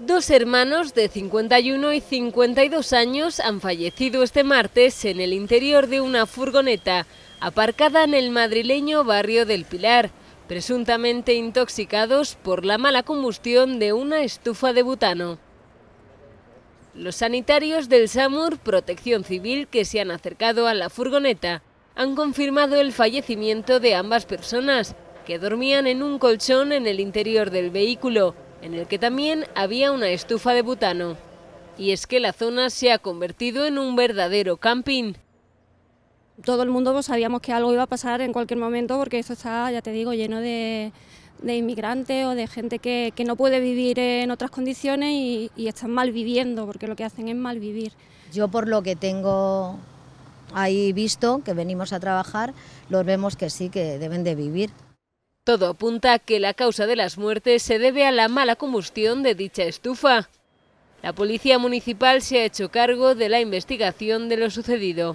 Dos hermanos de 51 y 52 años han fallecido este martes en el interior de una furgoneta aparcada en el madrileño barrio del Pilar, presuntamente intoxicados por la mala combustión de una estufa de butano. Los sanitarios del SAMUR Protección Civil que se han acercado a la furgoneta han confirmado el fallecimiento de ambas personas, que dormían en un colchón en el interior del vehículo en el que también había una estufa de butano. Y es que la zona se ha convertido en un verdadero camping. Todo el mundo pues, sabíamos que algo iba a pasar en cualquier momento porque eso está, ya te digo, lleno de, inmigrantes o de gente que, no puede vivir en otras condiciones y, y están mal viviendo porque lo que hacen es mal vivir. Yo por lo que tengo ahí visto, que venimos a trabajar, los vemos que sí, que deben de vivir. Todo apunta a que la causa de las muertes se debe a la mala combustión de dicha estufa. La Policía Municipal se ha hecho cargo de la investigación de lo sucedido.